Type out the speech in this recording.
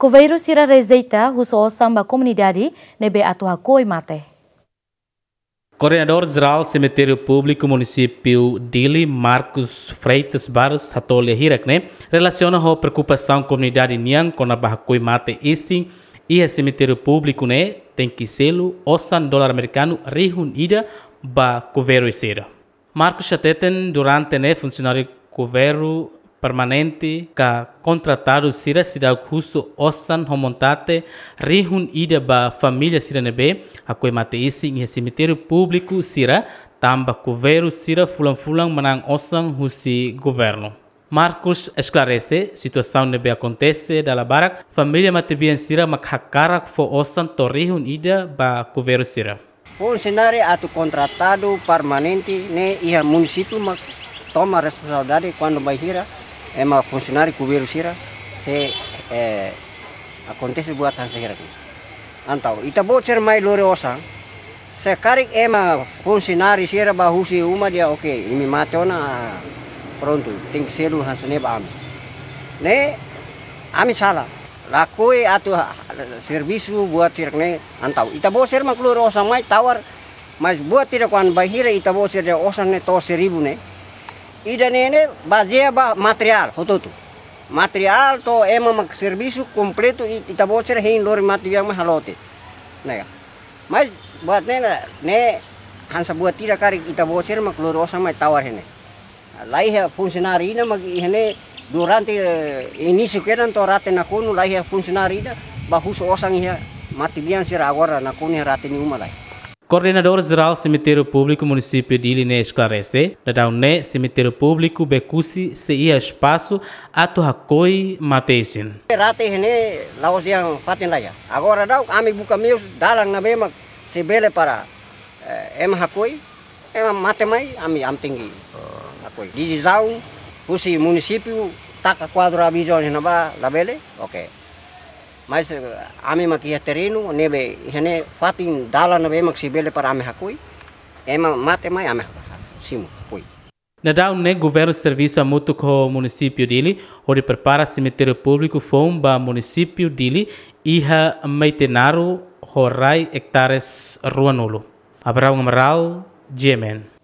Coveiru sira rezeita huso samba comunidade nebe atua koi mate. Coordenador-geral Cemitério Público Município Dili, Marcos Freitas Barros Hatolha Hirakne, relaciona a preocupação comunidade Nian com a Barracoi Mate Issing e a Cemitério Público né, tem que selo osan dólar americano reunida ba coveiro e Marcos Chateten, durante né, funcionário coveiro permanente ka kontratado sira sira justo osan homontate rihun ida ba familia sira nebe mate mateisi ngi simiteru publiku sira tamba coveiro sira fulang-fulang manang osan husi governo Marcus esclarece, situação nebe acontece barak, familia mate bien sira makhakara fo osan torihun ida ba coveiro sira. senare atu kontratado permanente ne iha mak toma responsabilidade quando vai ema fungsionari kubiru sira se eh, acontece buat hansa hira antau ita bocer mai lore osang se karik ema ma sira bahusi uma dia oke imi matona pronto ting seru ser o hansa neba ne ami salah lakoi atau servisu buat ne antau ita bocer mai lore osa mai tawar mas buat tidak kuan bahira ita bocer dia osa ne to seribu ne idan ini bazia ba material hototo. Material to ema mak servisu kompletu kita itabocer hein lor material mas halote. Nega. Mas buat nena ne kan buat tira kari itabocer mak lor osa mai tawar hene. Lai ha ya funcionário ina mak hene durante eh, ini sukeran to rate na kuno lai ha ya funcionário bahus osang ia mati bian agora nakuni ya rate Coordenador-Geral Cemitério Público Município de Iliné esclarece, da Dauné Cemitério Público Becusi se ia espaço a Tuhakoi Matesin. lá ne lausiang fatin laya. Agora dau kami buka mius dalang na bema se bele para em eh, hakoi em matemai ami am tinggi. Ah, hakoi. Di zau município taca quadro aviso na ba ok. ok. mais ame maki terenu nebe hene fatin dala nebe mak sibele para ame hakui ema mate mai ame kui hakui daun ne governo serviço a mutu ko o dili ori prepara cemitério público fomba município dele e a meitenaro horai hektares ruanulu. abraung Amaral, Jemen.